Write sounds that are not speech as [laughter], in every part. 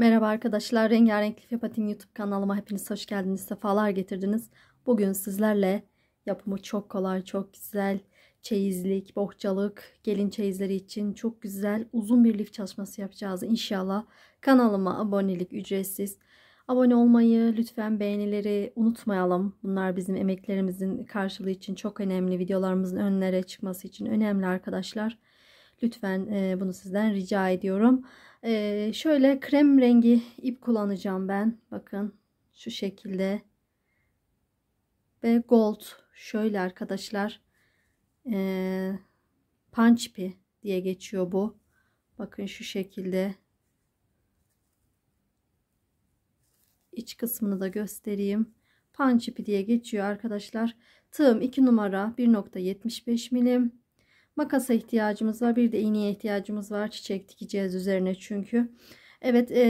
Merhaba arkadaşlar, Rengarenk Lifya Yapatim YouTube kanalıma hepiniz hoş geldiniz, sefalar getirdiniz. Bugün sizlerle yapımı çok kolay, çok güzel, çeyizlik, bohçalık, gelin çeyizleri için çok güzel, uzun bir lif çalışması yapacağız inşallah. Kanalıma abonelik ücretsiz. Abone olmayı, lütfen beğenileri unutmayalım. Bunlar bizim emeklerimizin karşılığı için çok önemli, videolarımızın önlere çıkması için önemli arkadaşlar. Lütfen bunu sizden rica ediyorum. Ee, şöyle krem rengi ip kullanacağım ben. Bakın şu şekilde. Ve gold. Şöyle arkadaşlar. Ee, punch ipi diye geçiyor bu. Bakın şu şekilde. iç kısmını da göstereyim. Punch ipi diye geçiyor arkadaşlar. Tığım 2 numara 1.75 milim. Makasa ihtiyacımız var. Bir de iğneye ihtiyacımız var. Çiçek dikeceğiz üzerine çünkü. Evet e,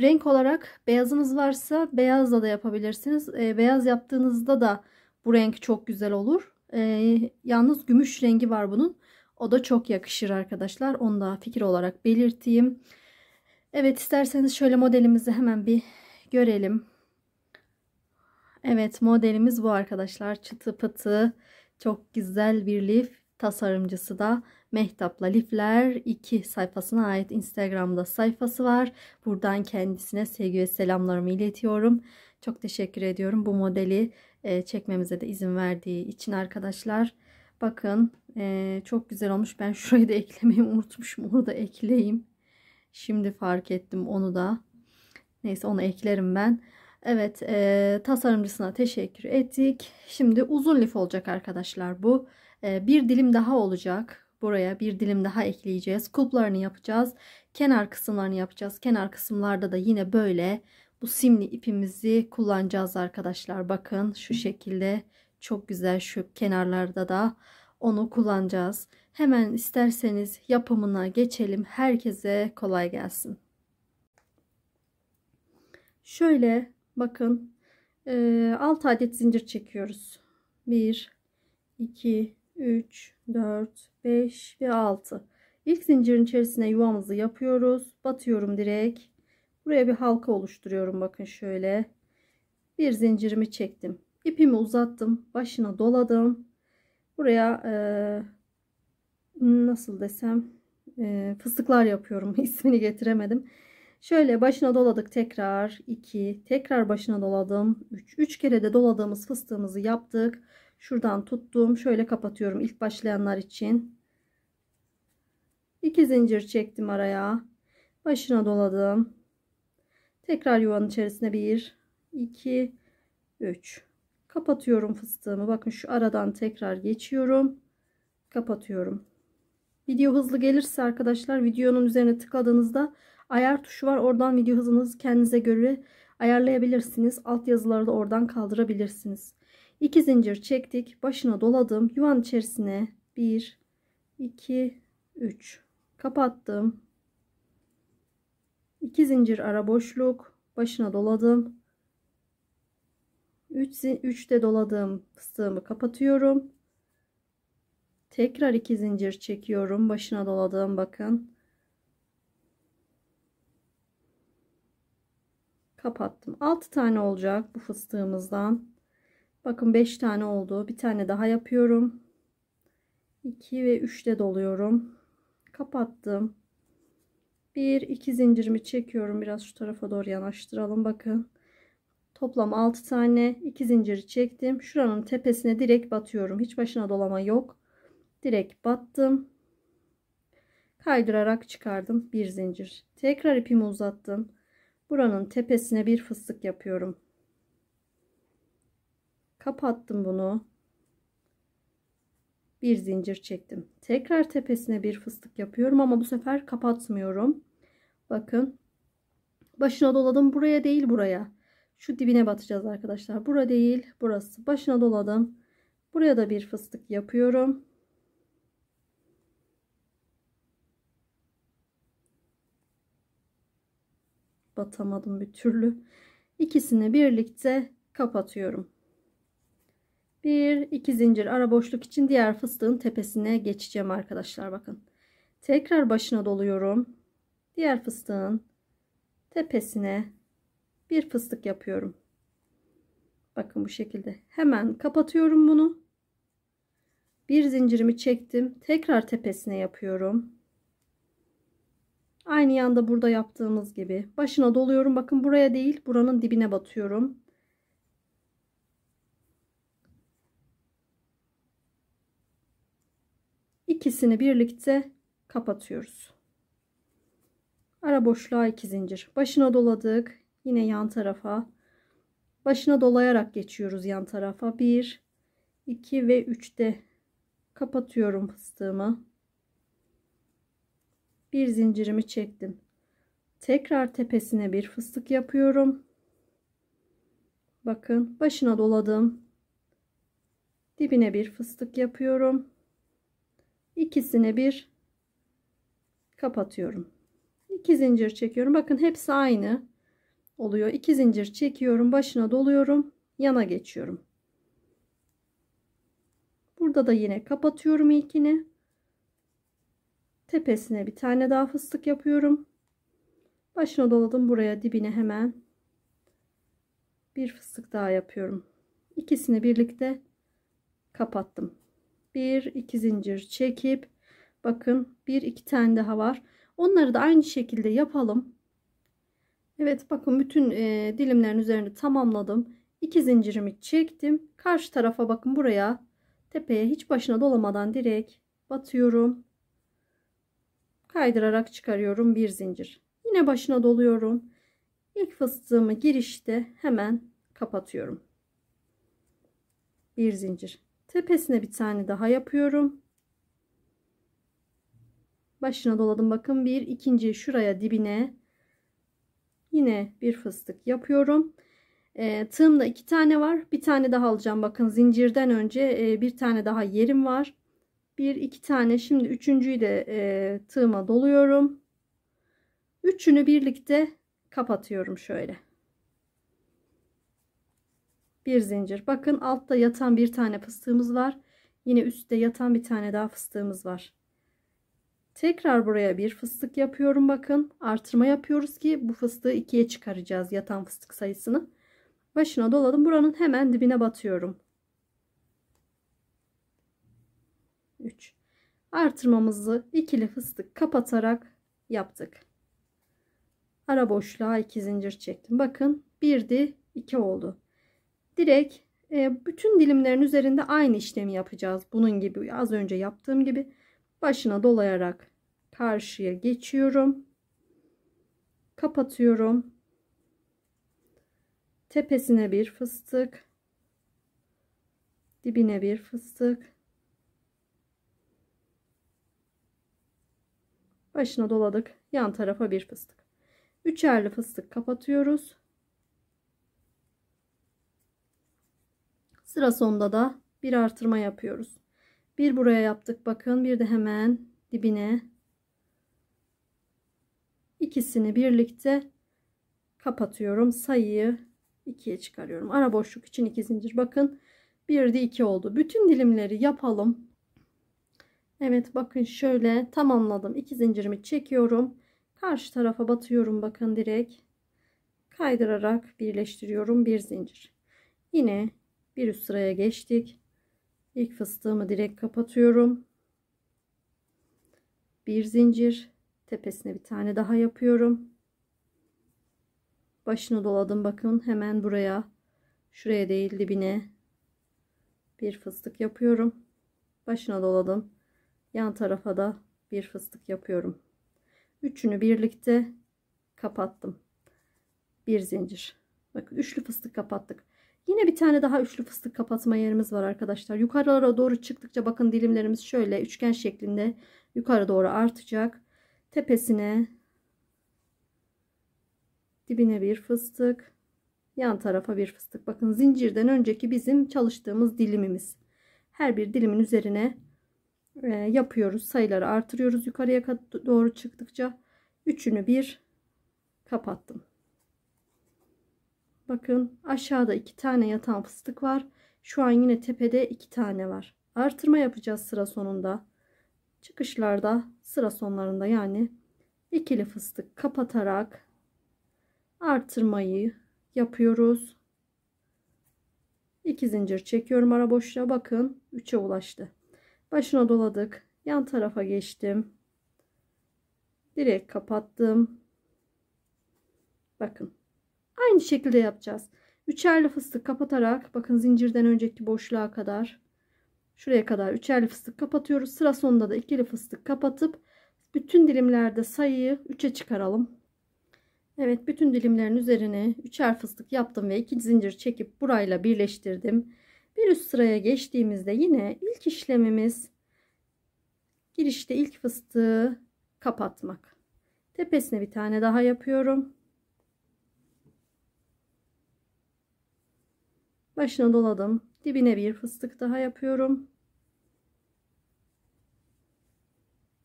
renk olarak beyazınız varsa beyazla da yapabilirsiniz. E, beyaz yaptığınızda da bu renk çok güzel olur. E, yalnız gümüş rengi var bunun. O da çok yakışır arkadaşlar. Onu da fikir olarak belirteyim. Evet isterseniz şöyle modelimizi hemen bir görelim. Evet modelimiz bu arkadaşlar. Çıtı pıtı çok güzel bir lif tasarımcısı da Mehtap'la Lifler 2 sayfasına ait Instagram'da sayfası var. Buradan kendisine sevgi ve selamlarımı iletiyorum. Çok teşekkür ediyorum bu modeli e, çekmemize de izin verdiği için arkadaşlar. Bakın e, çok güzel olmuş. Ben şurayı da eklemeyi [laughs] unutmuşum. Onu da ekleyeyim. Şimdi fark ettim onu da. Neyse onu eklerim ben. Evet e, tasarımcısına teşekkür ettik. Şimdi uzun lif olacak arkadaşlar bu. Bu ee, bir dilim daha olacak. Buraya bir dilim daha ekleyeceğiz. Kulplarını yapacağız. Kenar kısımlarını yapacağız. Kenar kısımlarda da yine böyle bu simli ipimizi kullanacağız arkadaşlar. Bakın şu şekilde çok güzel şu kenarlarda da onu kullanacağız. Hemen isterseniz yapımına geçelim. Herkese kolay gelsin. Şöyle bakın 6 ee, adet zincir çekiyoruz. 1 2 3, 4, 5 ve 6. İlk zincirin içerisine yuvamızı yapıyoruz. Batıyorum direkt. Buraya bir halka oluşturuyorum. Bakın şöyle. Bir zincirimi çektim. ipimi uzattım. Başına doladım. Buraya e, nasıl desem e, fıstıklar yapıyorum. [laughs] ismini getiremedim. Şöyle başına doladık tekrar 2 tekrar başına doladım 3 kere de doladığımız fıstığımızı yaptık Şuradan tuttum. Şöyle kapatıyorum ilk başlayanlar için. iki zincir çektim araya. Başına doladım. Tekrar yuvanın içerisine bir, iki, üç. Kapatıyorum fıstığımı. Bakın şu aradan tekrar geçiyorum. Kapatıyorum. Video hızlı gelirse arkadaşlar videonun üzerine tıkladığınızda ayar tuşu var. Oradan video hızınızı kendinize göre ayarlayabilirsiniz. Alt yazıları da oradan kaldırabilirsiniz. 2 zincir çektik. Başına doladım. Yuvan içerisine 1 2 3 kapattım. 2 zincir ara boşluk. Başına doladım. 3 3'te doladım. fıstığımı kapatıyorum. Tekrar 2 zincir çekiyorum. Başına doladım. bakın. Kapattım. 6 tane olacak bu fıstığımızdan. Bakın 5 tane oldu. Bir tane daha yapıyorum. 2 ve 3 de doluyorum. Kapattım. 1 2 zincirimi çekiyorum. Biraz şu tarafa doğru yanaştıralım bakın. Toplam 6 tane 2 zinciri çektim. Şuranın tepesine direkt batıyorum. Hiç başına dolama yok. Direkt battım. Kaydırarak çıkardım bir zincir. Tekrar ipimi uzattım. Buranın tepesine bir fıstık yapıyorum kapattım bunu bir zincir çektim tekrar tepesine bir fıstık yapıyorum ama bu sefer kapatmıyorum bakın başına doladım buraya değil buraya şu dibine batacağız arkadaşlar bura değil burası başına doladım buraya da bir fıstık yapıyorum batamadım bir türlü ikisini birlikte kapatıyorum bir iki zincir ara boşluk için diğer fıstığın tepesine geçeceğim arkadaşlar bakın tekrar başına doluyorum diğer fıstığın tepesine bir fıstık yapıyorum bakın bu şekilde hemen kapatıyorum bunu bir zincirimi çektim tekrar tepesine yapıyorum aynı yanda burada yaptığımız gibi başına doluyorum bakın buraya değil buranın dibine batıyorum ikisini birlikte kapatıyoruz. Ara boşluğa iki zincir. Başına doladık. Yine yan tarafa. Başına dolayarak geçiyoruz yan tarafa. 1, 2 ve 3'te kapatıyorum fıstığımı. Bir zincirimi çektim. Tekrar tepesine bir fıstık yapıyorum. Bakın başına doladım. Dibine bir fıstık yapıyorum ikisini bir kapatıyorum. 2 zincir çekiyorum. Bakın hepsi aynı oluyor. 2 zincir çekiyorum. Başına doluyorum. Yana geçiyorum. Burada da yine kapatıyorum ilkini. Tepesine bir tane daha fıstık yapıyorum. Başına doladım. Buraya dibine hemen bir fıstık daha yapıyorum. İkisini birlikte kapattım bir iki zincir çekip bakın bir iki tane daha var onları da aynı şekilde yapalım Evet bakın bütün e, dilimlerin üzerinde tamamladım iki zincirimi çektim karşı tarafa bakın buraya tepeye hiç başına dolamadan direkt batıyorum kaydırarak çıkarıyorum bir zincir yine başına doluyorum ilk fıstığımı girişte hemen kapatıyorum bir zincir tepesine bir tane daha yapıyorum başına doladım bakın bir ikinci şuraya dibine yine bir fıstık yapıyorum e, tığımda iki tane var bir tane daha alacağım bakın zincirden önce e, bir tane daha yerim var bir iki tane şimdi üçüncüyü de e, tığıma doluyorum üçünü birlikte kapatıyorum şöyle bir zincir. Bakın altta yatan bir tane fıstığımız var. Yine üstte yatan bir tane daha fıstığımız var. Tekrar buraya bir fıstık yapıyorum bakın. Artırma yapıyoruz ki bu fıstığı ikiye çıkaracağız yatan fıstık sayısını. Başına doladım. Buranın hemen dibine batıyorum. 3. Artırmamızı ikili fıstık kapatarak yaptık. Ara boşluğa iki zincir çektim. Bakın 1'di iki oldu direkt e, bütün dilimlerin üzerinde aynı işlemi yapacağız. Bunun gibi az önce yaptığım gibi başına dolayarak karşıya geçiyorum. Kapatıyorum. Tepesine bir fıstık. Dibine bir fıstık. Başına doladık. Yan tarafa bir fıstık. Üçerli fıstık kapatıyoruz. Sıra sonunda da bir artırma yapıyoruz. Bir buraya yaptık bakın. Bir de hemen dibine. ikisini birlikte kapatıyorum. Sayıyı ikiye çıkarıyorum. Ara boşluk için iki zincir. Bakın bir de iki oldu. Bütün dilimleri yapalım. Evet bakın şöyle tamamladım. İki zincirimi çekiyorum. Karşı tarafa batıyorum bakın direkt. Kaydırarak birleştiriyorum bir zincir. Yine bir üst sıraya geçtik. İlk fıstığımı direkt kapatıyorum. Bir zincir tepesine bir tane daha yapıyorum. Başını doladım bakın hemen buraya şuraya değil dibine bir fıstık yapıyorum. Başına doladım. Yan tarafa da bir fıstık yapıyorum. Üçünü birlikte kapattım. Bir zincir. Bakın üçlü fıstık kapattık. Yine bir tane daha üçlü fıstık kapatma yerimiz var arkadaşlar. Yukarılara doğru çıktıkça bakın dilimlerimiz şöyle üçgen şeklinde yukarı doğru artacak. Tepesine dibine bir fıstık, yan tarafa bir fıstık. Bakın zincirden önceki bizim çalıştığımız dilimimiz. Her bir dilimin üzerine e, yapıyoruz. Sayıları artırıyoruz yukarıya doğru çıktıkça. Üçünü bir kapattım. Bakın aşağıda iki tane yatan fıstık var. Şu an yine tepede iki tane var. Artırma yapacağız sıra sonunda. Çıkışlarda sıra sonlarında yani ikili fıstık kapatarak artırmayı yapıyoruz. 2 zincir çekiyorum ara boşluğa bakın 3'e ulaştı. Başına doladık. Yan tarafa geçtim. Direkt kapattım. Bakın Aynı şekilde yapacağız. Üçerli fıstık kapatarak bakın zincirden önceki boşluğa kadar şuraya kadar üçerli fıstık kapatıyoruz. Sıra sonunda da ikili fıstık kapatıp bütün dilimlerde sayıyı 3'e çıkaralım. Evet bütün dilimlerin üzerine üçer fıstık yaptım ve iki zincir çekip burayla birleştirdim. Bir üst sıraya geçtiğimizde yine ilk işlemimiz girişte ilk fıstığı kapatmak. Tepesine bir tane daha yapıyorum. başını doladım dibine bir fıstık daha yapıyorum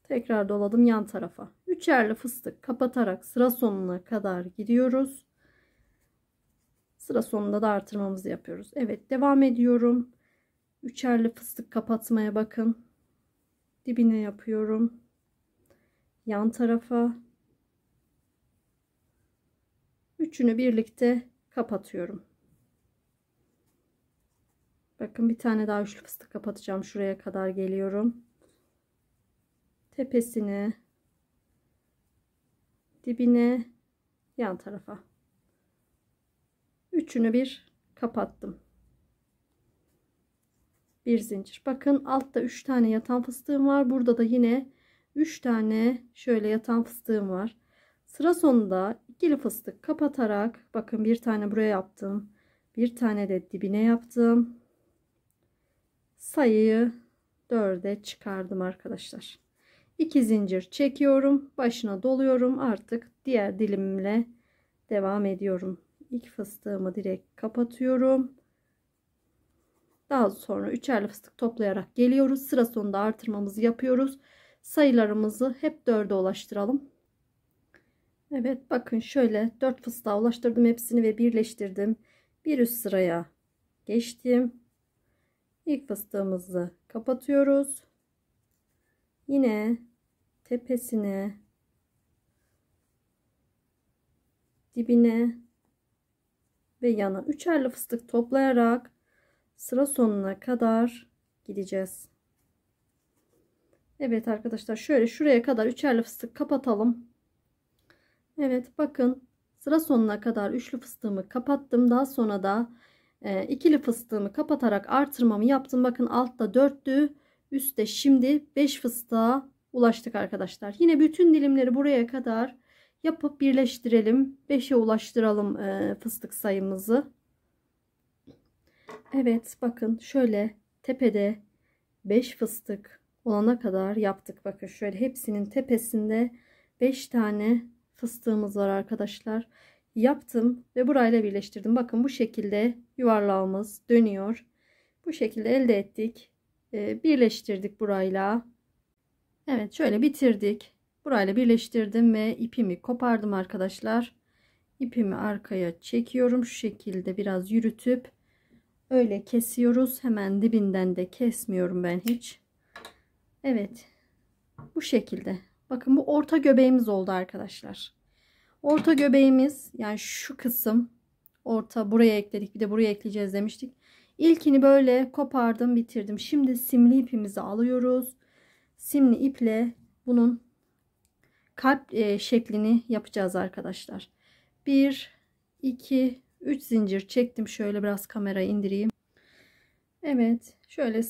tekrar doladım yan tarafa üçerli fıstık kapatarak sıra sonuna kadar gidiyoruz sıra sonunda da artırmamızı yapıyoruz Evet devam ediyorum üçerli fıstık kapatmaya bakın dibine yapıyorum yan tarafa üçünü birlikte kapatıyorum Bakın bir tane daha üçlü fıstık kapatacağım. Şuraya kadar geliyorum. Tepesini dibine yan tarafa. Üçünü bir kapattım. Bir zincir. Bakın altta üç tane yatan fıstığım var. Burada da yine üç tane şöyle yatan fıstığım var. Sıra sonunda ikili fıstık kapatarak bakın bir tane buraya yaptım. Bir tane de dibine yaptım sayıyı 4'e çıkardım arkadaşlar. 2 zincir çekiyorum. Başına doluyorum. Artık diğer dilimle devam ediyorum. İlk fıstığımı direkt kapatıyorum. Daha sonra üçerli fıstık toplayarak geliyoruz. Sıra sonunda artırmamızı yapıyoruz. Sayılarımızı hep 4'e ulaştıralım. Evet bakın şöyle 4 fıstığa ulaştırdım hepsini ve birleştirdim. Bir üst sıraya geçtim ilk fıstığımızı kapatıyoruz. Yine tepesine dibine ve yana üçerli fıstık toplayarak sıra sonuna kadar gideceğiz. Evet arkadaşlar şöyle şuraya kadar üçerli fıstık kapatalım. Evet bakın sıra sonuna kadar üçlü fıstığımı kapattım. Daha sonra da e, ikili fıstığımı kapatarak artırmamı yaptım. Bakın altta 4'tü. Üstte şimdi 5 fıstığa ulaştık arkadaşlar. Yine bütün dilimleri buraya kadar yapıp birleştirelim. 5'e ulaştıralım e, fıstık sayımızı. Evet bakın şöyle tepede 5 fıstık olana kadar yaptık. Bakın şöyle hepsinin tepesinde 5 tane fıstığımız var arkadaşlar. Yaptım ve burayla birleştirdim. Bakın bu şekilde yuvarlağımız dönüyor. Bu şekilde elde ettik. Ee, birleştirdik burayla. Evet şöyle bitirdik. Burayla birleştirdim ve ipimi kopardım arkadaşlar. İpimi arkaya çekiyorum. Şu şekilde biraz yürütüp öyle kesiyoruz. Hemen dibinden de kesmiyorum ben hiç. Evet. Bu şekilde. Bakın bu orta göbeğimiz oldu arkadaşlar. Orta göbeğimiz yani şu kısım orta buraya ekledik bir de buraya ekleyeceğiz demiştik. İlkini böyle kopardım bitirdim. Şimdi simli ipimizi alıyoruz. Simli iple bunun kalp e, şeklini yapacağız arkadaşlar. 1 2 3 zincir çektim. Şöyle biraz kamera indireyim. Evet, şöyle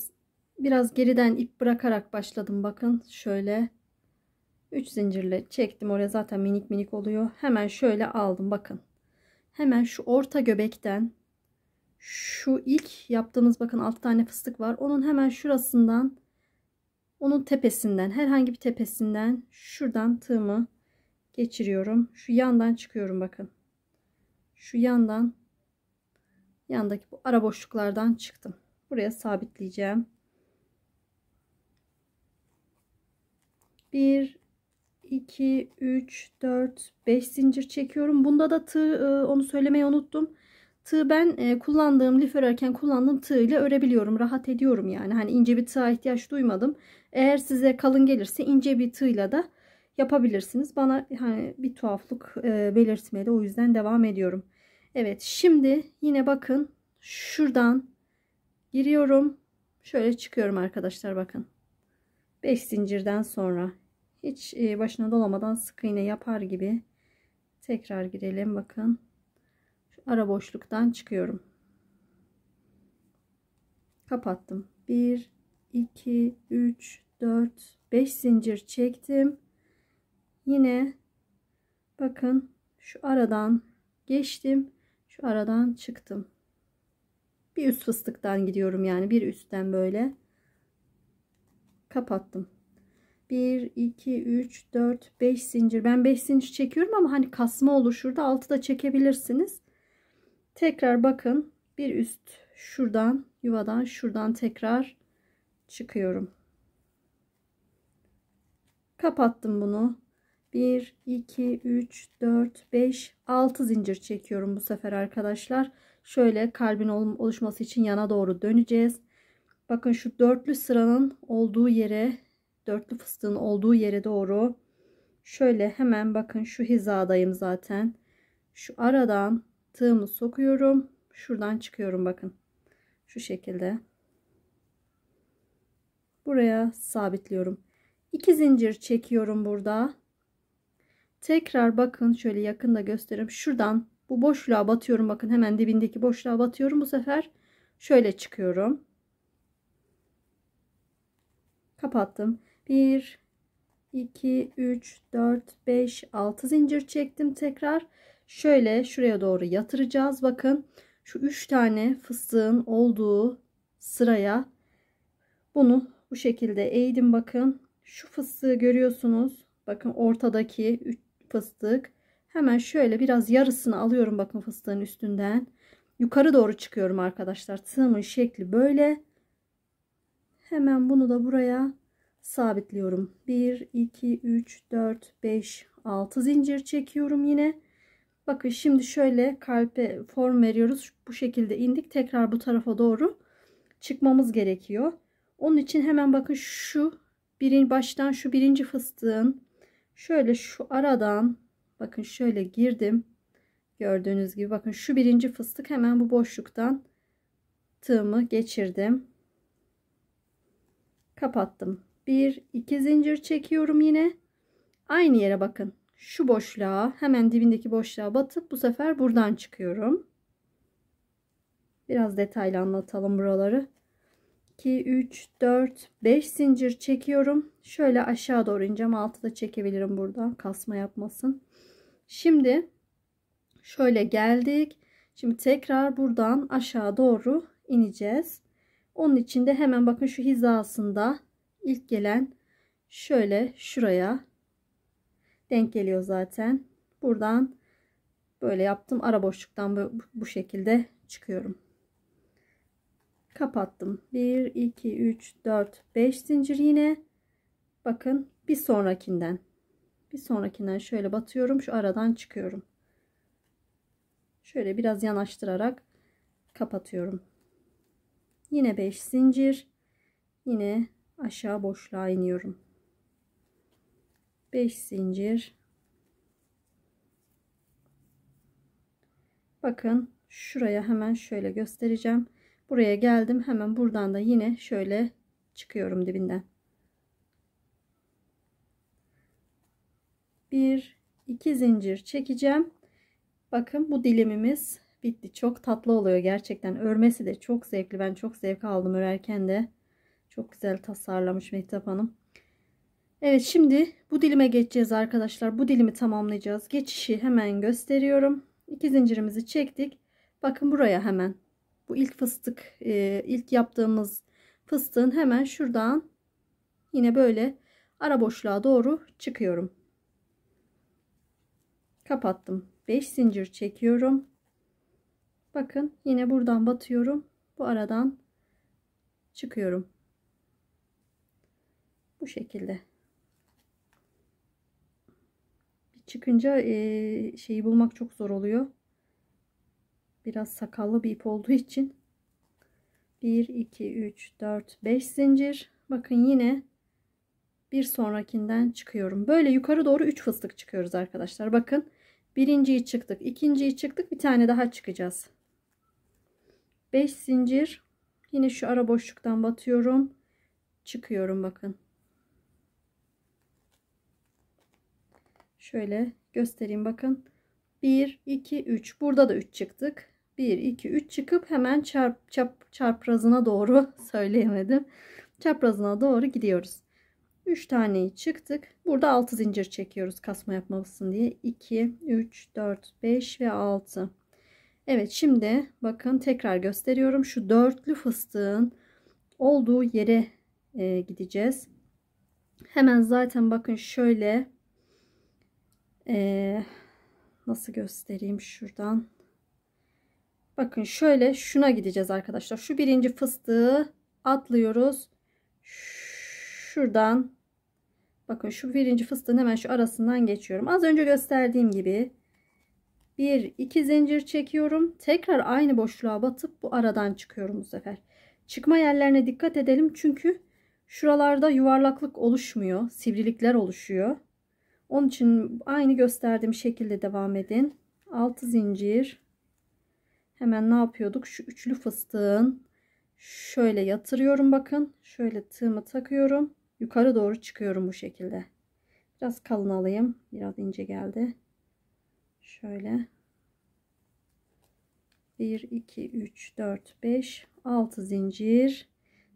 biraz geriden ip bırakarak başladım. Bakın şöyle 3 zincirle çektim. Oraya zaten minik minik oluyor. Hemen şöyle aldım bakın hemen şu orta göbekten şu ilk yaptığımız bakın 6 tane fıstık var. Onun hemen şurasından onun tepesinden herhangi bir tepesinden şuradan tığımı geçiriyorum. Şu yandan çıkıyorum bakın. Şu yandan yandaki bu ara boşluklardan çıktım. Buraya sabitleyeceğim. 1 2, 3, 4, 5 zincir çekiyorum. Bunda da tığ e, onu söylemeyi unuttum. Tığ ben e, kullandığım lif örerken kullandığım tığ ile örebiliyorum. Rahat ediyorum yani. Hani ince bir tığa ihtiyaç duymadım. Eğer size kalın gelirse ince bir tığla da yapabilirsiniz. Bana hani bir tuhaflık e, belirtmedi. O yüzden devam ediyorum. Evet şimdi yine bakın şuradan giriyorum. Şöyle çıkıyorum arkadaşlar bakın. 5 zincirden sonra hiç e, başına dolamadan sık iğne yapar gibi tekrar girelim bakın şu ara boşluktan çıkıyorum kapattım 1 2 3 4 5 zincir çektim yine bakın şu aradan geçtim şu aradan çıktım bir üst fıstıktan gidiyorum yani bir üstten böyle kapattım 1 2 3 4 5 zincir ben 5 zincir çekiyorum ama hani kasma olur da 6 da çekebilirsiniz tekrar bakın bir üst şuradan yuvadan şuradan tekrar çıkıyorum kapattım bunu 1 2 3 4 5 6 zincir çekiyorum bu sefer arkadaşlar şöyle kalbin oluşması için yana doğru döneceğiz bakın şu dörtlü sıranın olduğu yere dörtlü fıstığın olduğu yere doğru şöyle hemen bakın şu hizadayım zaten. Şu aradan tığımı sokuyorum. Şuradan çıkıyorum bakın. Şu şekilde. Buraya sabitliyorum. iki zincir çekiyorum burada. Tekrar bakın şöyle yakında gösterim Şuradan bu boşluğa batıyorum. Bakın hemen dibindeki boşluğa batıyorum. Bu sefer şöyle çıkıyorum. Kapattım. 1 2 3 4 5 6 zincir çektim tekrar şöyle şuraya doğru yatıracağız bakın şu 3 tane fıstığın olduğu sıraya bunu bu şekilde eğdim bakın şu fıstığı görüyorsunuz bakın ortadaki 3 fıstık hemen şöyle biraz yarısını alıyorum bakın fıstığın üstünden yukarı doğru çıkıyorum arkadaşlar tığımın şekli böyle hemen bunu da buraya sabitliyorum. 1, 2, 3, 4, 5, 6 zincir çekiyorum yine. Bakın şimdi şöyle kalpe form veriyoruz. Bu şekilde indik. Tekrar bu tarafa doğru çıkmamız gerekiyor. Onun için hemen bakın şu birin baştan şu birinci fıstığın şöyle şu aradan bakın şöyle girdim. Gördüğünüz gibi bakın şu birinci fıstık hemen bu boşluktan tığımı geçirdim. Kapattım bir iki zincir çekiyorum yine. Aynı yere bakın. Şu boşluğa hemen dibindeki boşluğa batıp bu sefer buradan çıkıyorum. Biraz detaylı anlatalım buraları. 2, 3, 4, 5 zincir çekiyorum. Şöyle aşağı doğru ineceğim. altı da çekebilirim burada. Kasma yapmasın. Şimdi şöyle geldik. Şimdi tekrar buradan aşağı doğru ineceğiz. Onun için de hemen bakın şu hizasında ilk gelen şöyle şuraya denk geliyor zaten. Buradan böyle yaptım. Ara boşluktan bu, bu şekilde çıkıyorum. Kapattım. 1, 2, 3, 4, 5 zincir yine. Bakın bir sonrakinden. Bir sonrakinden şöyle batıyorum. Şu aradan çıkıyorum. Şöyle biraz yanaştırarak kapatıyorum. Yine 5 zincir. Yine aşağı boşluğa iniyorum. 5 zincir. Bakın şuraya hemen şöyle göstereceğim. Buraya geldim. Hemen buradan da yine şöyle çıkıyorum dibinden. 1 2 zincir çekeceğim. Bakın bu dilimimiz bitti. Çok tatlı oluyor gerçekten. Örmesi de çok zevkli. Ben çok zevk aldım örerken de. Çok güzel tasarlamış Mehtap Hanım. Evet şimdi bu dilime geçeceğiz arkadaşlar. Bu dilimi tamamlayacağız. Geçişi hemen gösteriyorum. İki zincirimizi çektik. Bakın buraya hemen. Bu ilk fıstık e, ilk yaptığımız fıstığın hemen şuradan yine böyle ara boşluğa doğru çıkıyorum. Kapattım. 5 zincir çekiyorum. Bakın yine buradan batıyorum. Bu aradan çıkıyorum bu şekilde çıkınca e, şeyi bulmak çok zor oluyor biraz sakallı bir ip olduğu için 1 2 3 4 5 zincir bakın yine bir sonrakinden çıkıyorum böyle yukarı doğru 3 fıstık çıkıyoruz arkadaşlar bakın birinciyi çıktık ikinciyi çıktık bir tane daha çıkacağız 5 zincir yine şu ara boşluktan batıyorum çıkıyorum bakın Şöyle göstereyim bakın. 1, 2, 3. Burada da 3 çıktık. 1, 2, 3 çıkıp hemen çarp, çarp, çarprazına doğru [laughs] söyleyemedim. Çaprazına doğru gidiyoruz. 3 taneyi çıktık. Burada 6 zincir çekiyoruz kasma yapmasın diye. 2, 3, 4, 5 ve 6. Evet şimdi bakın tekrar gösteriyorum. Şu dörtlü fıstığın olduğu yere e, gideceğiz. Hemen zaten bakın şöyle ee, nasıl göstereyim şuradan. Bakın şöyle şuna gideceğiz arkadaşlar. Şu birinci fıstığı atlıyoruz. Şuradan bakın şu birinci fıstığın hemen şu arasından geçiyorum. Az önce gösterdiğim gibi bir iki zincir çekiyorum. Tekrar aynı boşluğa batıp bu aradan çıkıyorum bu sefer. Çıkma yerlerine dikkat edelim çünkü şuralarda yuvarlaklık oluşmuyor. Sivrilikler oluşuyor. Onun için aynı gösterdiğim şekilde devam edin. 6 zincir. Hemen ne yapıyorduk? Şu üçlü fıstığın şöyle yatırıyorum bakın. Şöyle tığımı takıyorum. Yukarı doğru çıkıyorum bu şekilde. Biraz kalın alayım. Biraz ince geldi. Şöyle. 1 2 3 4 5 6 zincir.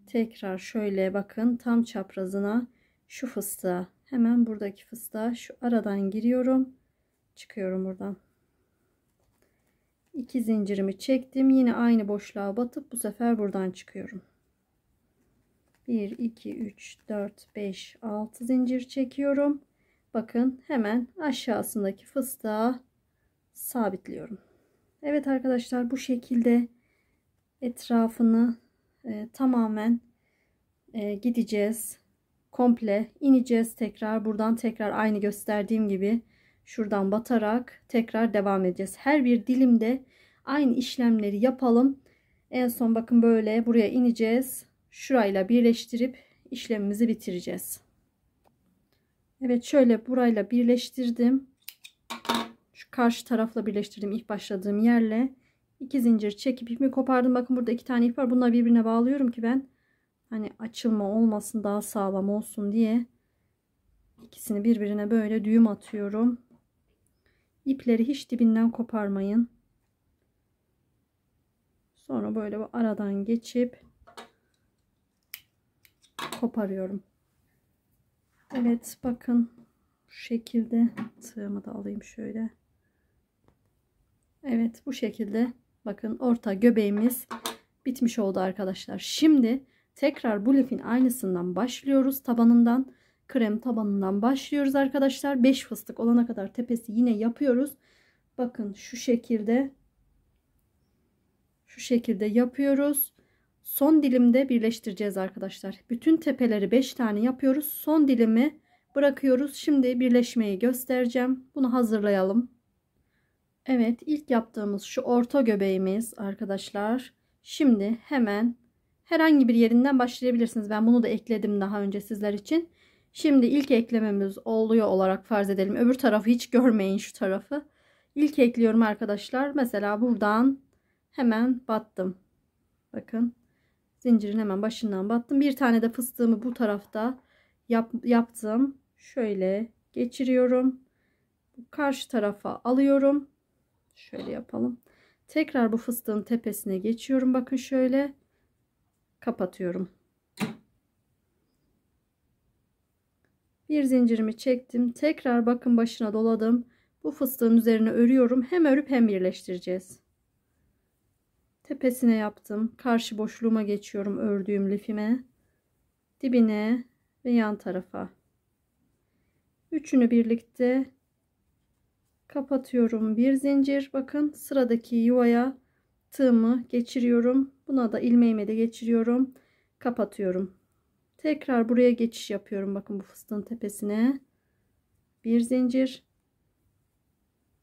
Tekrar şöyle bakın tam çaprazına şu fıstığı. Hemen buradaki fıstığa şu aradan giriyorum. Çıkıyorum buradan. 2 zincirimi çektim. Yine aynı boşluğa batıp bu sefer buradan çıkıyorum. 1 2 3 4 5 6 zincir çekiyorum. Bakın hemen aşağısındaki fıstığa sabitliyorum. Evet arkadaşlar bu şekilde etrafını e, tamamen e, gideceğiz komple ineceğiz tekrar buradan tekrar aynı gösterdiğim gibi şuradan batarak tekrar devam edeceğiz her bir dilimde aynı işlemleri yapalım en son bakın böyle buraya ineceğiz şurayla birleştirip işlemimizi bitireceğiz Evet şöyle burayla birleştirdim şu karşı tarafla birleştirdim ilk başladığım yerle iki zincir çekip ipimi kopardım bakın burada iki tane ip var bunları birbirine bağlıyorum ki ben hani açılma olmasın daha sağlam olsun diye ikisini birbirine böyle düğüm atıyorum. İpleri hiç dibinden koparmayın. Sonra böyle bu aradan geçip koparıyorum. Evet bakın bu şekilde tığımı da alayım şöyle. Evet bu şekilde bakın orta göbeğimiz bitmiş oldu arkadaşlar. Şimdi Tekrar bu lifin aynısından başlıyoruz. Tabanından krem tabanından başlıyoruz arkadaşlar. 5 fıstık olana kadar tepesi yine yapıyoruz. Bakın şu şekilde şu şekilde yapıyoruz. Son dilimde birleştireceğiz arkadaşlar. Bütün tepeleri 5 tane yapıyoruz. Son dilimi bırakıyoruz. Şimdi birleşmeyi göstereceğim. Bunu hazırlayalım. Evet ilk yaptığımız şu orta göbeğimiz arkadaşlar. Şimdi hemen Herhangi bir yerinden başlayabilirsiniz. Ben bunu da ekledim daha önce sizler için. Şimdi ilk eklememiz oluyor olarak farz edelim. Öbür tarafı hiç görmeyin şu tarafı. İlk ekliyorum arkadaşlar. Mesela buradan hemen battım. Bakın zincirin hemen başından battım. Bir tane de fıstığımı bu tarafta yap, yaptım. Şöyle geçiriyorum. Karşı tarafa alıyorum. Şöyle yapalım. Tekrar bu fıstığın tepesine geçiyorum. Bakın şöyle kapatıyorum. Bir zincirimi çektim. Tekrar bakın başına doladım. Bu fıstığın üzerine örüyorum. Hem örüp hem birleştireceğiz. Tepesine yaptım. Karşı boşluğuma geçiyorum ördüğüm lifime. Dibine ve yan tarafa. Üçünü birlikte kapatıyorum. Bir zincir bakın sıradaki yuvaya tığımı geçiriyorum. Buna da ilmeğime de geçiriyorum. Kapatıyorum. Tekrar buraya geçiş yapıyorum. Bakın bu fıstığın tepesine. Bir zincir.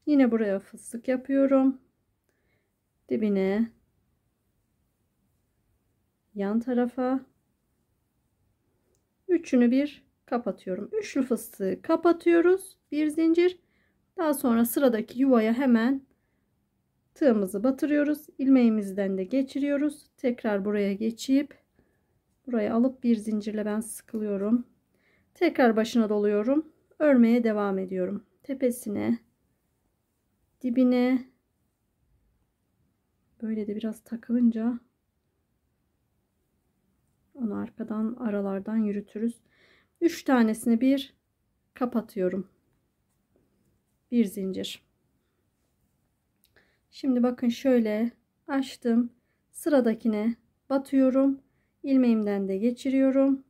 Yine buraya fıstık yapıyorum. Dibine. Yan tarafa. Üçünü bir kapatıyorum. Üçlü fıstığı kapatıyoruz. Bir zincir. Daha sonra sıradaki yuvaya hemen tığımızı batırıyoruz. ilmeğimizden de geçiriyoruz. Tekrar buraya geçip buraya alıp bir zincirle ben sıkılıyorum. Tekrar başına doluyorum. Örmeye devam ediyorum. Tepesine, dibine böyle de biraz takılınca onu arkadan aralardan yürütürüz. Üç tanesini bir kapatıyorum. Bir zincir. Şimdi bakın şöyle açtım. Sıradakine batıyorum. ilmeğimden de geçiriyorum.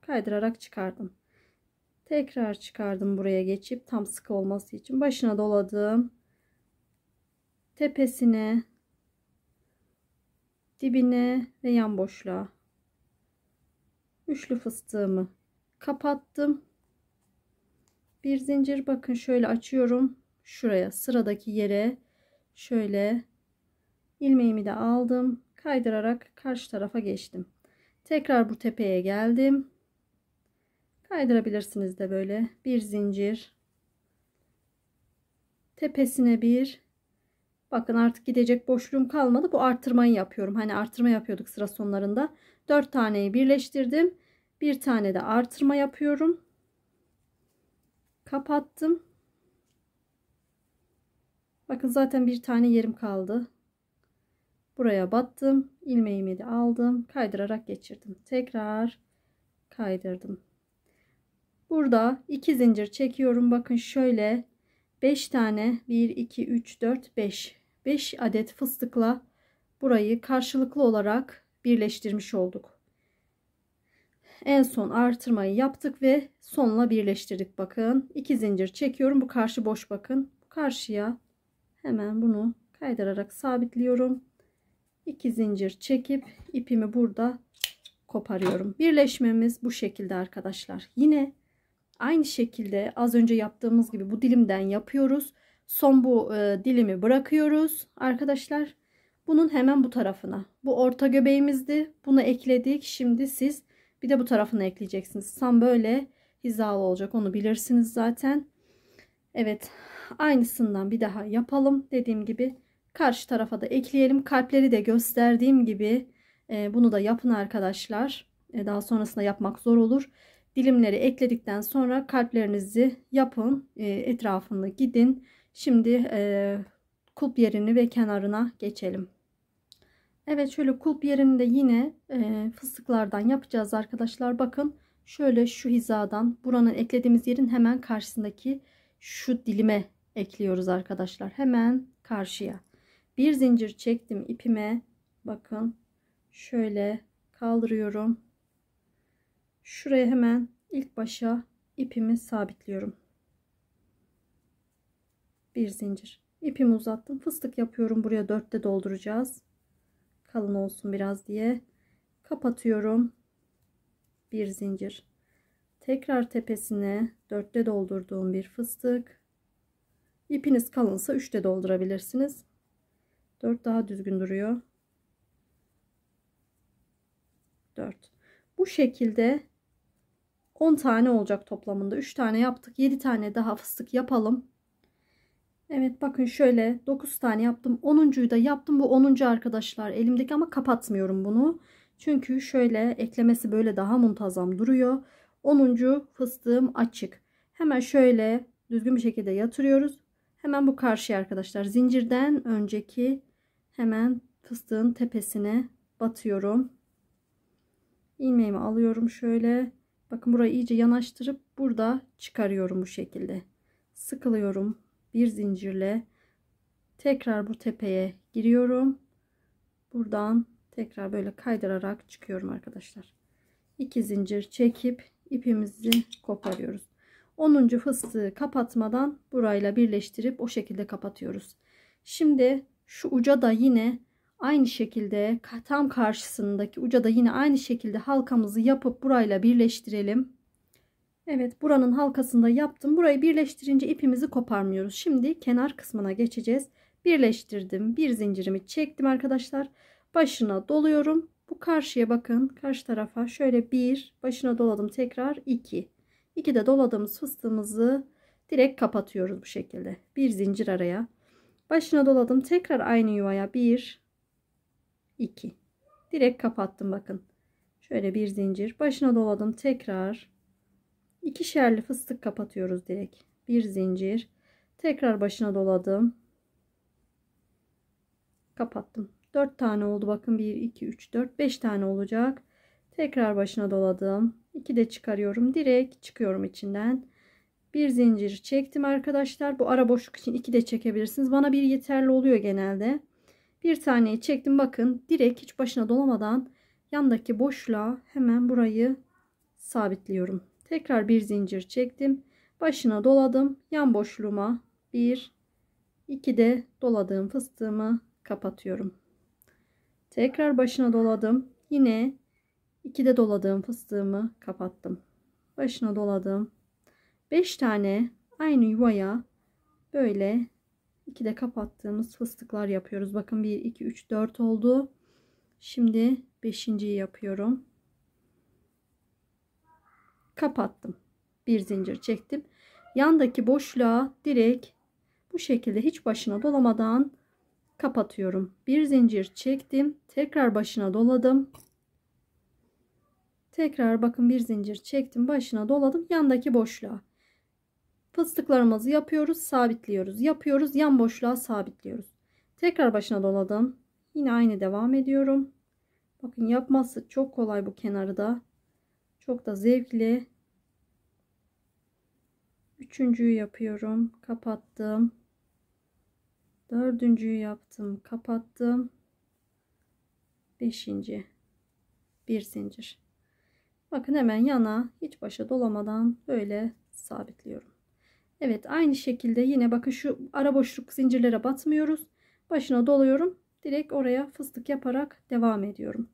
Kaydırarak çıkardım. Tekrar çıkardım buraya geçip tam sıkı olması için. Başına doladım. Tepesine, dibine ve yan boşluğa. Üçlü fıstığımı kapattım. Bir zincir bakın şöyle açıyorum. Şuraya sıradaki yere şöyle ilmeğimi de aldım kaydırarak karşı tarafa geçtim tekrar bu tepeye geldim kaydırabilirsiniz de böyle bir zincir tepesine bir bakın artık gidecek boşluğum kalmadı bu artırmayı yapıyorum hani artırma yapıyorduk sıra sonlarında Dört taneyi birleştirdim bir tane de artırma yapıyorum kapattım Bakın zaten bir tane yerim kaldı. Buraya battım. ilmeğimi de aldım. Kaydırarak geçirdim. Tekrar kaydırdım. Burada iki zincir çekiyorum. Bakın şöyle 5 tane 1 2 3 4 5 5 adet fıstıkla burayı karşılıklı olarak birleştirmiş olduk. En son artırmayı yaptık ve sonla birleştirdik. Bakın iki zincir çekiyorum. Bu karşı boş bakın. karşıya hemen bunu kaydırarak sabitliyorum. 2 zincir çekip ipimi burada koparıyorum. Birleşmemiz bu şekilde arkadaşlar. Yine aynı şekilde az önce yaptığımız gibi bu dilimden yapıyoruz. Son bu e, dilimi bırakıyoruz arkadaşlar. Bunun hemen bu tarafına. Bu orta göbeğimizdi. Bunu ekledik. Şimdi siz bir de bu tarafına ekleyeceksiniz. Tam böyle hizalı olacak. Onu bilirsiniz zaten. Evet aynısından bir daha yapalım. Dediğim gibi karşı tarafa da ekleyelim. Kalpleri de gösterdiğim gibi e, bunu da yapın arkadaşlar. E, daha sonrasında yapmak zor olur. Dilimleri ekledikten sonra kalplerinizi yapın. E, etrafını gidin. Şimdi e, kulp yerini ve kenarına geçelim. Evet şöyle kulp yerinde yine e, fıstıklardan yapacağız arkadaşlar. Bakın şöyle şu hizadan buranın eklediğimiz yerin hemen karşısındaki şu dilime ekliyoruz arkadaşlar. Hemen karşıya. Bir zincir çektim ipime. Bakın şöyle kaldırıyorum. Şuraya hemen ilk başa ipimi sabitliyorum. Bir zincir. ipimi uzattım. Fıstık yapıyorum. Buraya dörtte dolduracağız. Kalın olsun biraz diye. Kapatıyorum. Bir zincir. Tekrar tepesine dörtte doldurduğum bir fıstık. İpiniz kalınsa üçte doldurabilirsiniz. Dört daha düzgün duruyor. Dört. Bu şekilde 10 tane olacak toplamında. 3 tane yaptık. 7 tane daha fıstık yapalım. Evet bakın şöyle 9 tane yaptım. 10.yu da yaptım. Bu 10. arkadaşlar elimdeki ama kapatmıyorum bunu. Çünkü şöyle eklemesi böyle daha muntazam duruyor. 10. fıstığım açık. Hemen şöyle düzgün bir şekilde yatırıyoruz. Hemen bu karşıya arkadaşlar zincirden önceki hemen fıstığın tepesine batıyorum. Ilmeğimi alıyorum şöyle. Bakın burayı iyice yanaştırıp burada çıkarıyorum bu şekilde. Sıkılıyorum bir zincirle. Tekrar bu tepeye giriyorum. Buradan tekrar böyle kaydırarak çıkıyorum arkadaşlar. İki zincir çekip ipimizi koparıyoruz. 10. fıstığı kapatmadan burayla birleştirip o şekilde kapatıyoruz. Şimdi şu uca da yine aynı şekilde tam karşısındaki uca da yine aynı şekilde halkamızı yapıp burayla birleştirelim. Evet buranın halkasında yaptım. Burayı birleştirince ipimizi koparmıyoruz. Şimdi kenar kısmına geçeceğiz. Birleştirdim. Bir zincirimi çektim arkadaşlar. Başına doluyorum. Bu karşıya bakın. Karşı tarafa şöyle bir başına doladım. Tekrar iki. iki de doladığımız fıstığımızı direkt kapatıyoruz bu şekilde. Bir zincir araya. Başına doladım. Tekrar aynı yuvaya bir iki. Direkt kapattım bakın. Şöyle bir zincir. Başına doladım. Tekrar ikişerli fıstık kapatıyoruz direkt. Bir zincir. Tekrar başına doladım. Kapattım. 4 tane oldu bakın 1 2 3 4 5 tane olacak tekrar başına doladım 2 de çıkarıyorum direkt çıkıyorum içinden bir zincir çektim arkadaşlar bu ara boşluk için 2 de çekebilirsiniz bana bir yeterli oluyor genelde bir taneyi çektim bakın direkt hiç başına dolamadan yandaki boşluğa hemen burayı sabitliyorum tekrar bir zincir çektim başına doladım yan boşluğuma 1 2 de doladığım fıstığımı kapatıyorum Tekrar başına doladım. Yine 2'de doladığım fıstığımı kapattım. Başına doladım. 5 tane aynı yuvaya böyle 2'de kapattığımız fıstıklar yapıyoruz. Bakın 1, 2, 3, 4 oldu. Şimdi 5.yi yapıyorum. Kapattım. Bir zincir çektim. Yandaki boşluğa direkt bu şekilde hiç başına dolamadan kapatıyorum. Bir zincir çektim. Tekrar başına doladım. Tekrar bakın bir zincir çektim. Başına doladım. Yandaki boşluğa. Fıstıklarımızı yapıyoruz. Sabitliyoruz. Yapıyoruz. Yan boşluğa sabitliyoruz. Tekrar başına doladım. Yine aynı devam ediyorum. Bakın yapması çok kolay bu kenarı da. Çok da zevkli. Üçüncüyü yapıyorum. Kapattım. Dördüncüyü yaptım. Kapattım. Beşinci. Bir zincir. Bakın hemen yana hiç başa dolamadan böyle sabitliyorum. Evet aynı şekilde yine bakın şu ara boşluk zincirlere batmıyoruz. Başına doluyorum. Direkt oraya fıstık yaparak devam ediyorum.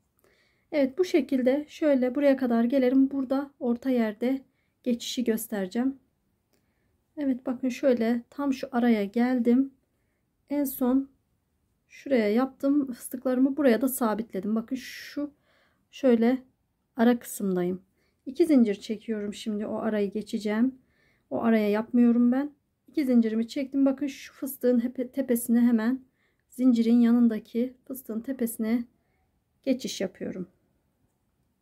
Evet bu şekilde şöyle buraya kadar gelirim. Burada orta yerde geçişi göstereceğim. Evet bakın şöyle tam şu araya geldim en son şuraya yaptım fıstıklarımı buraya da sabitledim bakın şu şöyle ara kısımdayım 2 zincir çekiyorum şimdi o arayı geçeceğim o araya yapmıyorum ben 2 zincirimi çektim bakın şu fıstığın tepesine hemen zincirin yanındaki fıstığın tepesine geçiş yapıyorum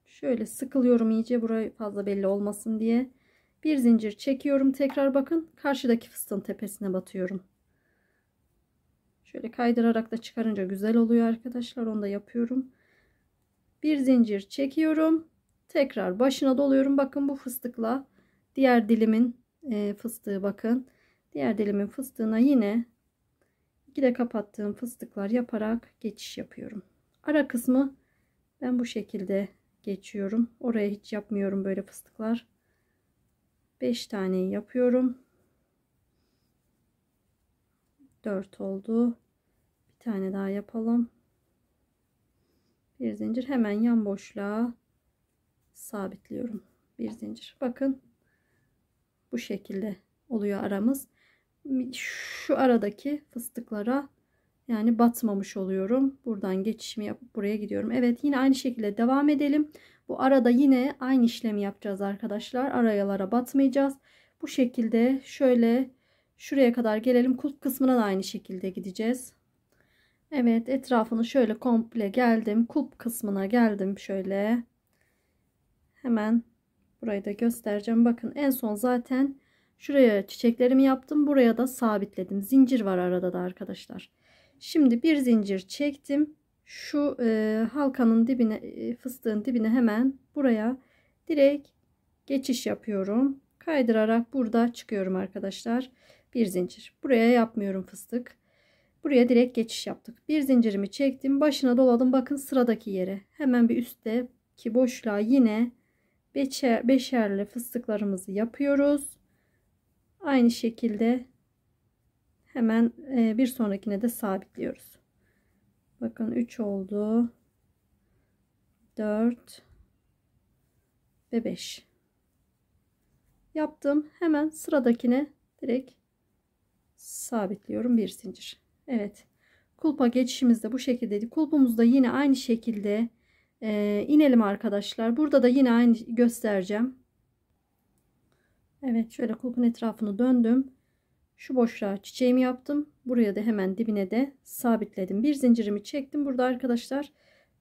şöyle sıkılıyorum iyice burayı fazla belli olmasın diye bir zincir çekiyorum tekrar bakın karşıdaki fıstığın tepesine batıyorum Şöyle kaydırarak da çıkarınca güzel oluyor arkadaşlar. Onu da yapıyorum. Bir zincir çekiyorum. Tekrar başına doluyorum. Bakın bu fıstıkla diğer dilimin e, fıstığı bakın. Diğer dilimin fıstığına yine iki de kapattığım fıstıklar yaparak geçiş yapıyorum. Ara kısmı ben bu şekilde geçiyorum. Oraya hiç yapmıyorum böyle fıstıklar. 5 tane yapıyorum. 4 oldu tane daha yapalım. Bir zincir hemen yan boşluğa sabitliyorum. Bir zincir. Bakın bu şekilde oluyor aramız. Şu aradaki fıstıklara yani batmamış oluyorum. Buradan geçişimi yapıp buraya gidiyorum. Evet yine aynı şekilde devam edelim. Bu arada yine aynı işlemi yapacağız arkadaşlar. Arayalara batmayacağız. Bu şekilde şöyle şuraya kadar gelelim. Kulp kısmına da aynı şekilde gideceğiz. Evet etrafını şöyle komple geldim. Kulp kısmına geldim şöyle. Hemen burayı da göstereceğim. Bakın en son zaten şuraya çiçeklerimi yaptım. Buraya da sabitledim. Zincir var arada da arkadaşlar. Şimdi bir zincir çektim. Şu e, halkanın dibine e, fıstığın dibine hemen buraya direkt geçiş yapıyorum. Kaydırarak burada çıkıyorum arkadaşlar. Bir zincir. Buraya yapmıyorum fıstık. Buraya direkt geçiş yaptık. Bir zincirimi çektim. Başına doladım. Bakın sıradaki yere. Hemen bir üstte ki boşluğa yine beşer, beşerli fıstıklarımızı yapıyoruz. Aynı şekilde hemen e, bir sonrakine de sabitliyoruz. Bakın 3 oldu. 4 ve 5 yaptım. Hemen sıradakine direkt sabitliyorum bir zincir. Evet. Kulpa geçişimizde bu şekildeydi. Kulpumuzda yine aynı şekilde e, inelim arkadaşlar. Burada da yine aynı göstereceğim. Evet şöyle kulpun etrafını döndüm. Şu boşluğa çiçeğimi yaptım. Buraya da hemen dibine de sabitledim. Bir zincirimi çektim. Burada arkadaşlar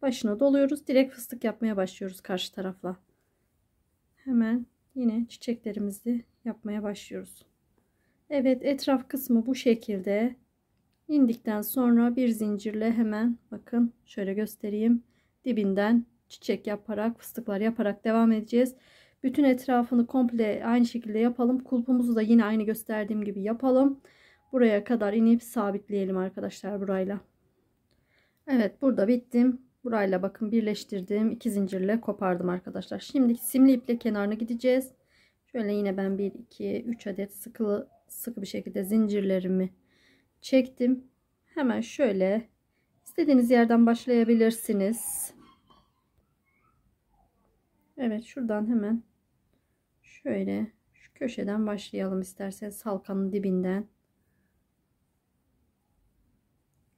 başına doluyoruz. Direkt fıstık yapmaya başlıyoruz karşı tarafla. Hemen yine çiçeklerimizi yapmaya başlıyoruz. Evet etraf kısmı bu şekilde. Indikten sonra bir zincirle hemen bakın şöyle göstereyim. Dibinden çiçek yaparak fıstıklar yaparak devam edeceğiz. Bütün etrafını komple aynı şekilde yapalım. Kulpumuzu da yine aynı gösterdiğim gibi yapalım. Buraya kadar inip sabitleyelim arkadaşlar burayla. Evet burada bittim. Burayla bakın birleştirdim. iki zincirle kopardım arkadaşlar. Şimdi simli iple kenarına gideceğiz. Şöyle yine ben 1, 2, 3 adet sıkılı, sıkı bir şekilde zincirlerimi çektim. Hemen şöyle istediğiniz yerden başlayabilirsiniz. Evet şuradan hemen şöyle şu köşeden başlayalım isterseniz halkanın dibinden.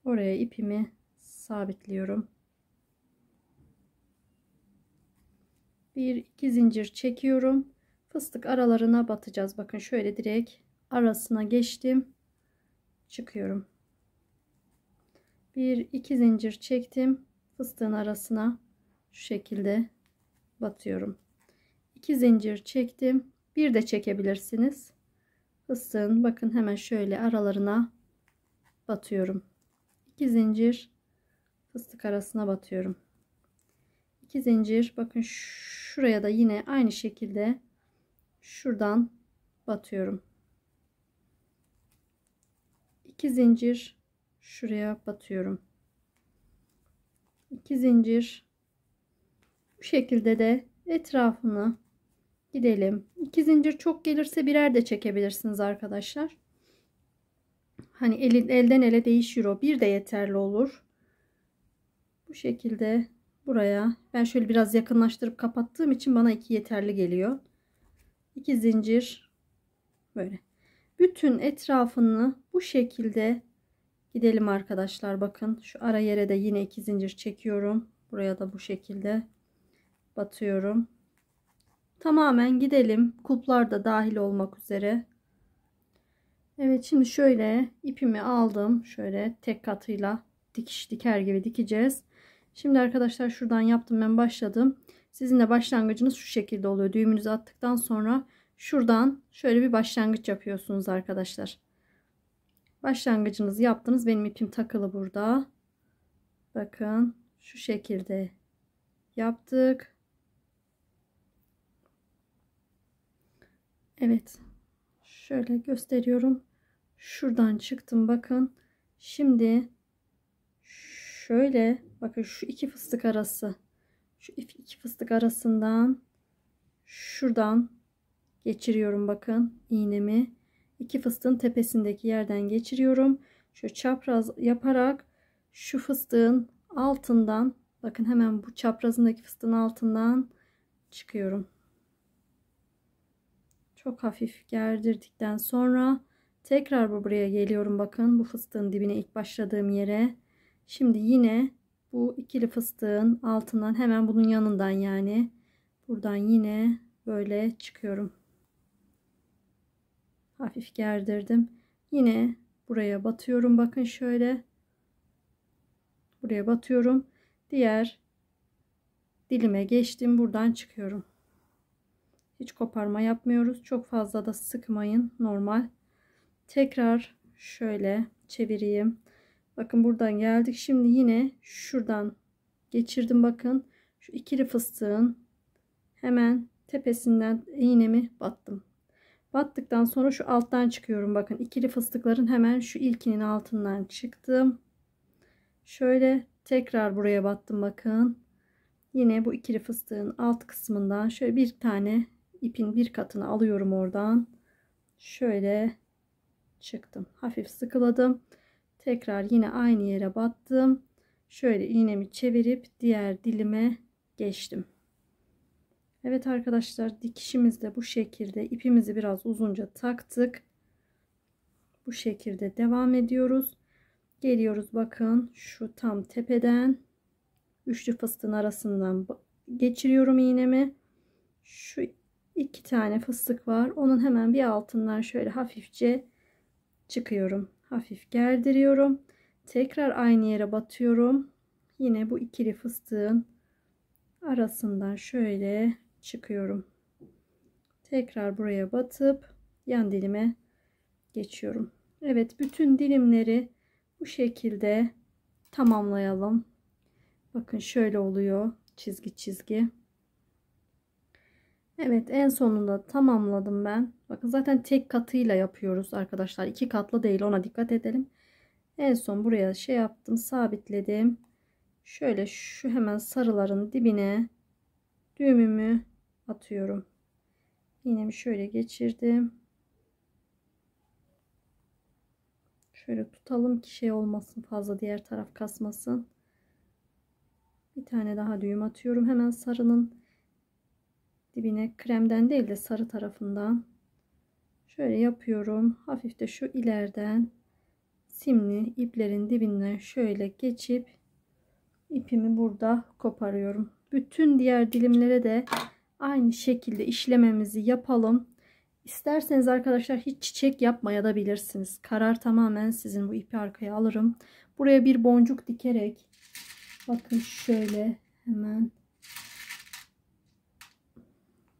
Oraya ipimi sabitliyorum. Bir iki zincir çekiyorum. Fıstık aralarına batacağız. Bakın şöyle direkt arasına geçtim çıkıyorum. Bir iki zincir çektim. Fıstığın arasına şu şekilde batıyorum. 2 zincir çektim. Bir de çekebilirsiniz. Fıstığın bakın hemen şöyle aralarına batıyorum. 2 zincir fıstık arasına batıyorum. 2 zincir bakın şuraya da yine aynı şekilde şuradan batıyorum. 2 zincir şuraya batıyorum 2 zincir bu şekilde de etrafını gidelim 2 zincir çok gelirse birer de çekebilirsiniz arkadaşlar hani el elden ele değişiyor, o bir de yeterli olur bu şekilde buraya ben şöyle biraz yakınlaştırıp kapattığım için bana iki yeterli geliyor 2 zincir böyle bütün etrafını bu şekilde gidelim arkadaşlar. Bakın şu ara yere de yine iki zincir çekiyorum. Buraya da bu şekilde batıyorum. Tamamen gidelim. Kuplar da dahil olmak üzere. Evet şimdi şöyle ipimi aldım. Şöyle tek katıyla dikiş diker gibi dikeceğiz. Şimdi arkadaşlar şuradan yaptım ben başladım. Sizin de başlangıcınız şu şekilde oluyor. Düğümünüzü attıktan sonra Şuradan şöyle bir başlangıç yapıyorsunuz arkadaşlar. Başlangıcınızı yaptınız. Benim ipim takılı burada. Bakın şu şekilde yaptık. Evet. Şöyle gösteriyorum. Şuradan çıktım bakın. Şimdi şöyle bakın şu iki fıstık arası. Şu iki fıstık arasından şuradan geçiriyorum bakın iğnemi. iki fıstığın tepesindeki yerden geçiriyorum. Şu çapraz yaparak şu fıstığın altından bakın hemen bu çaprazındaki fıstığın altından çıkıyorum. Çok hafif gerdirdikten sonra tekrar bu buraya geliyorum bakın bu fıstığın dibine ilk başladığım yere. Şimdi yine bu ikili fıstığın altından hemen bunun yanından yani buradan yine böyle çıkıyorum hafif gerdirdim. Yine buraya batıyorum. Bakın şöyle. Buraya batıyorum. Diğer dilime geçtim. Buradan çıkıyorum. Hiç koparma yapmıyoruz. Çok fazla da sıkmayın. Normal. Tekrar şöyle çevireyim. Bakın buradan geldik. Şimdi yine şuradan geçirdim. Bakın şu ikili fıstığın hemen tepesinden iğnemi battım. Battıktan sonra şu alttan çıkıyorum. Bakın ikili fıstıkların hemen şu ilkinin altından çıktım. Şöyle tekrar buraya battım bakın. Yine bu ikili fıstığın alt kısmından şöyle bir tane ipin bir katını alıyorum oradan. Şöyle çıktım. Hafif sıkıladım. Tekrar yine aynı yere battım. Şöyle iğnemi çevirip diğer dilime geçtim. Evet arkadaşlar dikişimizde bu şekilde ipimizi biraz uzunca taktık. Bu şekilde devam ediyoruz. Geliyoruz bakın şu tam tepeden üçlü fıstığın arasından geçiriyorum iğnemi. Şu iki tane fıstık var. Onun hemen bir altından şöyle hafifçe çıkıyorum. Hafif gerdiriyorum. Tekrar aynı yere batıyorum. Yine bu ikili fıstığın arasından şöyle çıkıyorum. Tekrar buraya batıp yan dilime geçiyorum. Evet bütün dilimleri bu şekilde tamamlayalım. Bakın şöyle oluyor çizgi çizgi. Evet en sonunda tamamladım ben. Bakın zaten tek katıyla yapıyoruz arkadaşlar. iki katlı değil ona dikkat edelim. En son buraya şey yaptım sabitledim. Şöyle şu hemen sarıların dibine düğümümü atıyorum. İğnemi şöyle geçirdim. Şöyle tutalım ki şey olmasın fazla diğer taraf kasmasın. Bir tane daha düğüm atıyorum. Hemen sarının dibine kremden değil de sarı tarafından şöyle yapıyorum. Hafif de şu ilerden simli iplerin dibinden şöyle geçip ipimi burada koparıyorum. Bütün diğer dilimlere de aynı şekilde işlememizi yapalım. İsterseniz arkadaşlar hiç çiçek yapmaya da bilirsiniz. Karar tamamen sizin bu ipi arkaya alırım. Buraya bir boncuk dikerek bakın şöyle hemen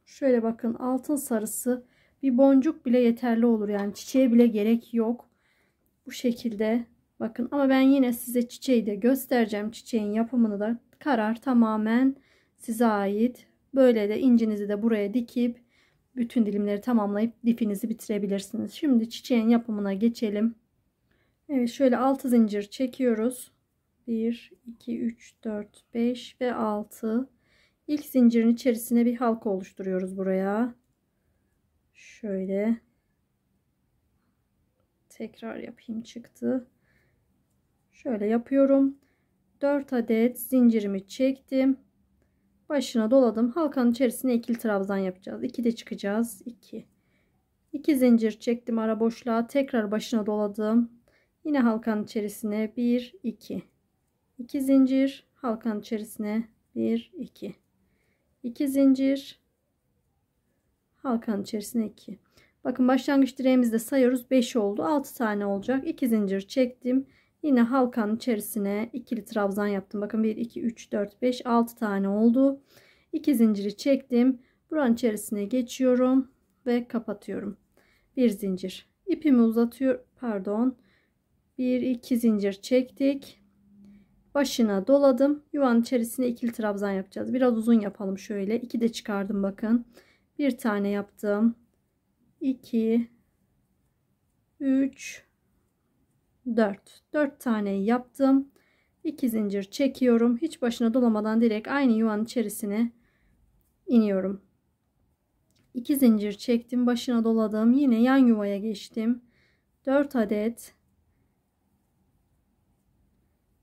şöyle bakın altın sarısı bir boncuk bile yeterli olur. Yani çiçeğe bile gerek yok. Bu şekilde bakın ama ben yine size çiçeği de göstereceğim. Çiçeğin yapımını da karar tamamen size ait. Böyle de incinizi de buraya dikip bütün dilimleri tamamlayıp dipinizi bitirebilirsiniz. Şimdi çiçeğin yapımına geçelim. Evet şöyle 6 zincir çekiyoruz. 1, 2, 3, 4, 5 ve 6. İlk zincirin içerisine bir halka oluşturuyoruz buraya. Şöyle. Tekrar yapayım çıktı. Şöyle yapıyorum. 4 adet zincirimi çektim başına doladım. Halkanın içerisine ikili trabzan yapacağız. 2 de çıkacağız. 2. 2 zincir çektim ara boşluğa. Tekrar başına doladım. Yine halkanın içerisine bir, iki. 2 zincir halkanın içerisine bir, iki. 2 zincir halkanın içerisine iki. Bakın başlangıç direğimizde sayıyoruz. 5 oldu. 6 tane olacak. 2 zincir çektim. Yine halkanın içerisine ikili trabzan yaptım. Bakın 1, 2, 3, 4, 5, 6 tane oldu. 2 zinciri çektim. Buranın içerisine geçiyorum ve kapatıyorum. Bir zincir. İpimi uzatıyor. Pardon. Bir iki zincir çektik. Başına doladım. Yuvanın içerisine ikili trabzan yapacağız. Biraz uzun yapalım şöyle. 2 de çıkardım bakın. Bir tane yaptım. 2 3 4 4 tane yaptım 2 zincir çekiyorum hiç başına dolamadan direkt aynı yuvanın içerisine iniyorum 2 zincir çektim başına doladım yine yan yuvaya geçtim 4 adet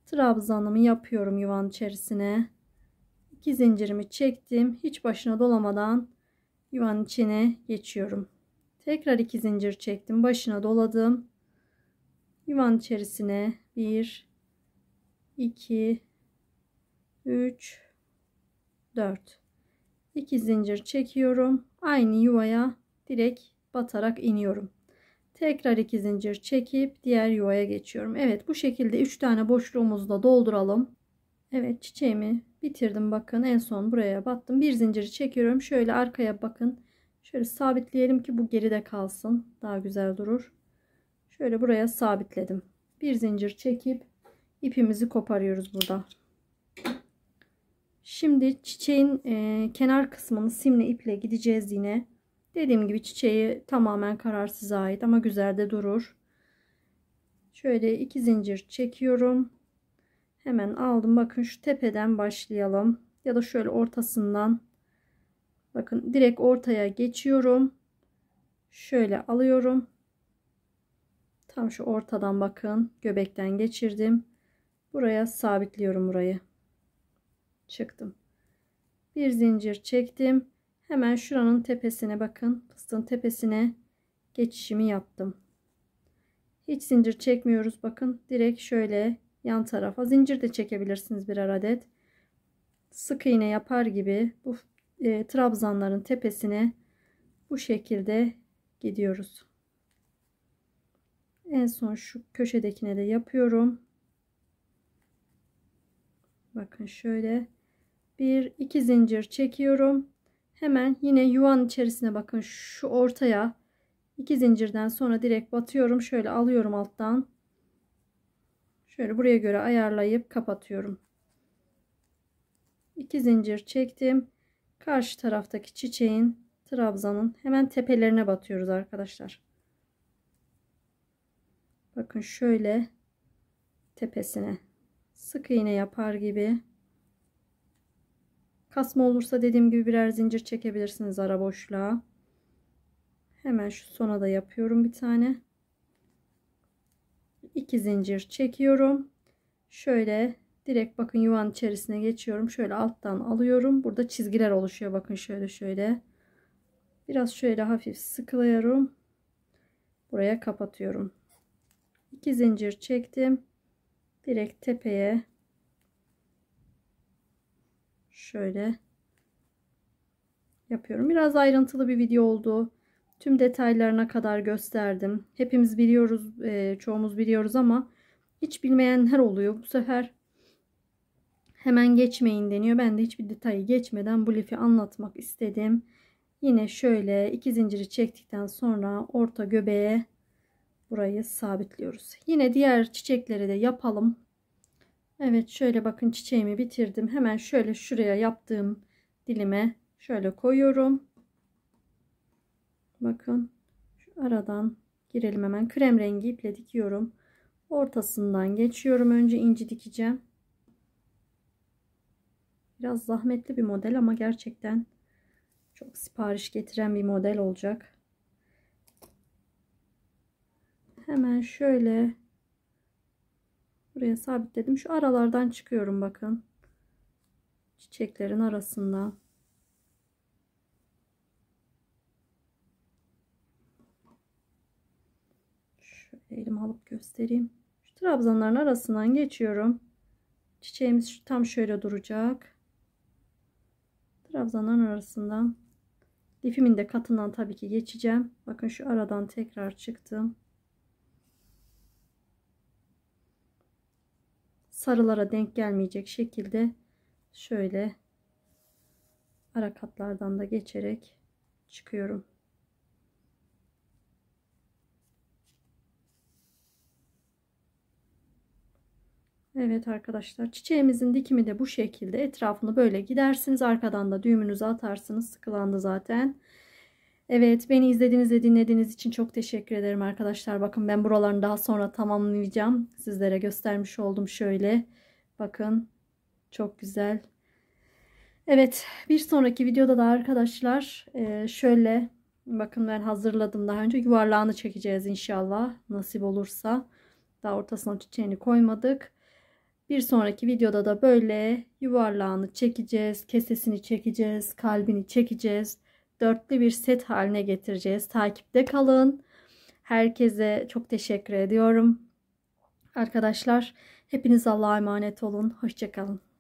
trabzanımı yapıyorum yuvanın içerisine 2 zincirimi çektim hiç başına dolamadan yuvanın içine geçiyorum tekrar 2 zincir çektim başına doladım yuvanın içerisine 1 2 3 4 2 zincir çekiyorum aynı yuvaya direkt batarak iniyorum tekrar 2 zincir çekip diğer yuvaya geçiyorum Evet bu şekilde 3 tane boşluğumuzu da dolduralım Evet çiçeğimi bitirdim bakın en son buraya battım bir zinciri çekiyorum şöyle arkaya bakın şöyle sabitleyelim ki bu geride kalsın daha güzel durur şöyle buraya sabitledim. Bir zincir çekip ipimizi koparıyoruz burada. Şimdi çiçeğin e, kenar kısmını simle iple gideceğiz yine. Dediğim gibi çiçeği tamamen kararsız ait ama güzel de durur. Şöyle iki zincir çekiyorum. Hemen aldım. Bakın şu tepeden başlayalım. Ya da şöyle ortasından. Bakın direkt ortaya geçiyorum. Şöyle alıyorum. Tam şu ortadan bakın. Göbekten geçirdim. Buraya sabitliyorum burayı. Çıktım. Bir zincir çektim. Hemen şuranın tepesine bakın. Fıstığın tepesine geçişimi yaptım. Hiç zincir çekmiyoruz. Bakın direkt şöyle yan tarafa. Zincir de çekebilirsiniz birer adet. Sık iğne yapar gibi bu e, trabzanların tepesine bu şekilde gidiyoruz. En son şu köşedekine de yapıyorum. Bakın şöyle bir iki zincir çekiyorum. Hemen yine yuvan içerisine bakın şu ortaya iki zincirden sonra direkt batıyorum. Şöyle alıyorum alttan. Şöyle buraya göre ayarlayıp kapatıyorum. İki zincir çektim. Karşı taraftaki çiçeğin trabzanın hemen tepelerine batıyoruz arkadaşlar. Bakın şöyle tepesine sık iğne yapar gibi. Kasma olursa dediğim gibi birer zincir çekebilirsiniz ara boşluğa. Hemen şu sona da yapıyorum bir tane. iki zincir çekiyorum. Şöyle direkt bakın yuvan içerisine geçiyorum. Şöyle alttan alıyorum. Burada çizgiler oluşuyor. Bakın şöyle şöyle. Biraz şöyle hafif sıkılıyorum. Buraya kapatıyorum. 2 zincir çektim. Direkt tepeye şöyle yapıyorum. Biraz ayrıntılı bir video oldu. Tüm detaylarına kadar gösterdim. Hepimiz biliyoruz, e, çoğumuz biliyoruz ama hiç bilmeyenler oluyor. Bu sefer hemen geçmeyin deniyor. Ben de hiçbir detayı geçmeden bu lifi anlatmak istedim. Yine şöyle iki zinciri çektikten sonra orta göbeğe burayı sabitliyoruz. Yine diğer çiçekleri de yapalım. Evet şöyle bakın çiçeğimi bitirdim. Hemen şöyle şuraya yaptığım dilime şöyle koyuyorum. Bakın şu aradan girelim hemen. Krem rengi iple dikiyorum. Ortasından geçiyorum. Önce inci dikeceğim. Biraz zahmetli bir model ama gerçekten çok sipariş getiren bir model olacak. hemen şöyle buraya sabitledim. Şu aralardan çıkıyorum bakın. Çiçeklerin arasından. Şöyle elim alıp göstereyim. Şu trabzanların arasından geçiyorum. Çiçeğimiz tam şöyle duracak. Trabzanların arasından. Lifimin de katından tabii ki geçeceğim. Bakın şu aradan tekrar çıktım. sarılara denk gelmeyecek şekilde şöyle ara katlardan da geçerek çıkıyorum. Evet arkadaşlar çiçeğimizin dikimi de bu şekilde etrafını böyle gidersiniz arkadan da düğümünüzü atarsınız sıkılandı zaten Evet beni izlediğiniz ve dinlediğiniz için çok teşekkür ederim arkadaşlar. Bakın ben buralarını daha sonra tamamlayacağım. Sizlere göstermiş oldum şöyle. Bakın çok güzel. Evet bir sonraki videoda da arkadaşlar e, şöyle bakın ben hazırladım daha önce yuvarlağını çekeceğiz inşallah nasip olursa. Daha ortasına çiçeğini koymadık. Bir sonraki videoda da böyle yuvarlağını çekeceğiz, kesesini çekeceğiz, kalbini çekeceğiz dörtlü bir set haline getireceğiz. Takipte kalın. Herkese çok teşekkür ediyorum. Arkadaşlar hepiniz Allah'a emanet olun. Hoşçakalın.